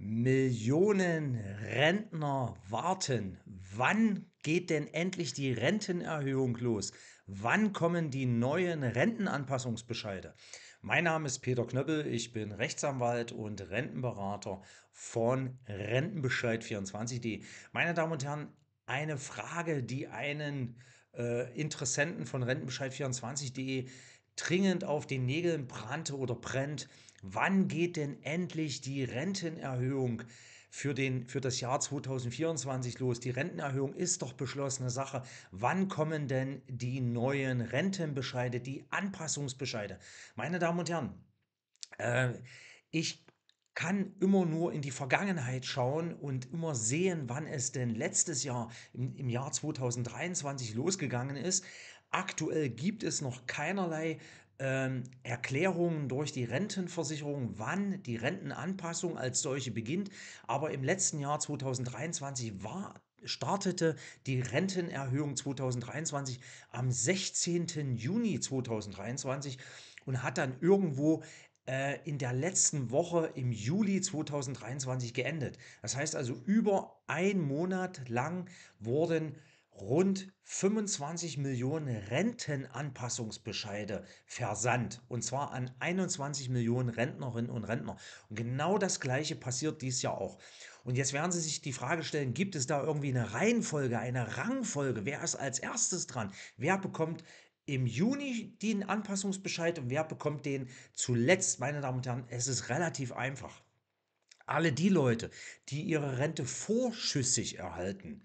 Millionen Rentner warten. Wann geht denn endlich die Rentenerhöhung los? Wann kommen die neuen Rentenanpassungsbescheide? Mein Name ist Peter Knöppel, ich bin Rechtsanwalt und Rentenberater von Rentenbescheid24.de. Meine Damen und Herren, eine Frage, die einen äh, Interessenten von Rentenbescheid24.de dringend auf den Nägeln brannte oder brennt, wann geht denn endlich die Rentenerhöhung für, den, für das Jahr 2024 los? Die Rentenerhöhung ist doch beschlossene Sache. Wann kommen denn die neuen Rentenbescheide, die Anpassungsbescheide? Meine Damen und Herren, äh, ich kann immer nur in die Vergangenheit schauen und immer sehen, wann es denn letztes Jahr im, im Jahr 2023 losgegangen ist. Aktuell gibt es noch keinerlei ähm, Erklärungen durch die Rentenversicherung, wann die Rentenanpassung als solche beginnt. Aber im letzten Jahr 2023 war, startete die Rentenerhöhung 2023 am 16. Juni 2023 und hat dann irgendwo äh, in der letzten Woche im Juli 2023 geendet. Das heißt also, über einen Monat lang wurden rund 25 Millionen Rentenanpassungsbescheide versandt. Und zwar an 21 Millionen Rentnerinnen und Rentner. Und genau das Gleiche passiert dies Jahr auch. Und jetzt werden Sie sich die Frage stellen, gibt es da irgendwie eine Reihenfolge, eine Rangfolge? Wer ist als erstes dran? Wer bekommt im Juni den Anpassungsbescheid und wer bekommt den zuletzt? Meine Damen und Herren, es ist relativ einfach. Alle die Leute, die ihre Rente vorschüssig erhalten,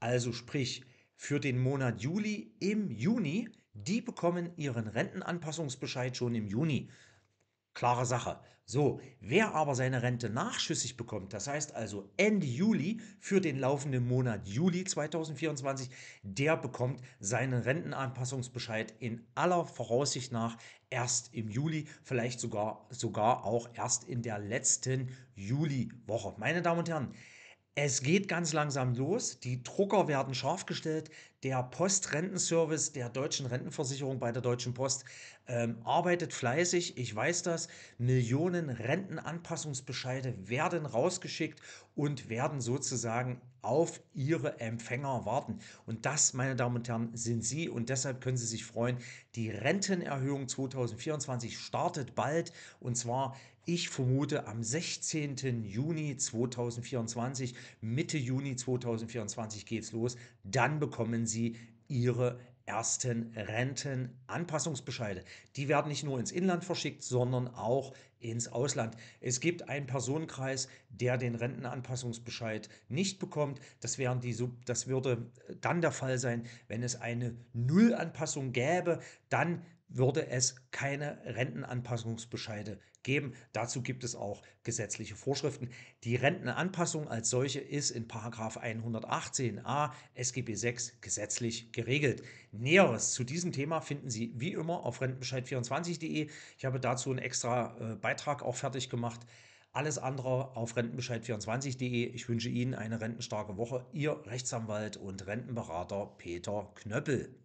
also sprich für den Monat Juli im Juni, die bekommen ihren Rentenanpassungsbescheid schon im Juni. Klare Sache. So, wer aber seine Rente nachschüssig bekommt, das heißt also Ende Juli für den laufenden Monat Juli 2024, der bekommt seinen Rentenanpassungsbescheid in aller Voraussicht nach erst im Juli, vielleicht sogar, sogar auch erst in der letzten Juliwoche. Meine Damen und Herren, es geht ganz langsam los. Die Drucker werden scharf gestellt. Der Postrentenservice der deutschen Rentenversicherung bei der Deutschen Post ähm, arbeitet fleißig. Ich weiß das. Millionen Rentenanpassungsbescheide werden rausgeschickt und werden sozusagen auf ihre Empfänger warten. Und das, meine Damen und Herren, sind Sie. Und deshalb können Sie sich freuen. Die Rentenerhöhung 2024 startet bald. Und zwar ich vermute am 16. Juni 2024, Mitte Juni 2024 geht's los. Dann bekommen Sie Ihre ersten Rentenanpassungsbescheide. Die werden nicht nur ins Inland verschickt, sondern auch ins Ausland. Es gibt einen Personenkreis, der den Rentenanpassungsbescheid nicht bekommt. Das, wären die, das würde dann der Fall sein, wenn es eine Nullanpassung gäbe. Dann würde es keine Rentenanpassungsbescheide geben. Dazu gibt es auch gesetzliche Vorschriften. Die Rentenanpassung als solche ist in 118a SGB VI gesetzlich geregelt. Näheres zu diesem Thema finden Sie wie immer auf rentenbescheid24.de. Ich habe dazu einen extra äh, Beitrag auch fertig gemacht. Alles andere auf rentenbescheid24.de. Ich wünsche Ihnen eine rentenstarke Woche. Ihr Rechtsanwalt und Rentenberater Peter Knöppel.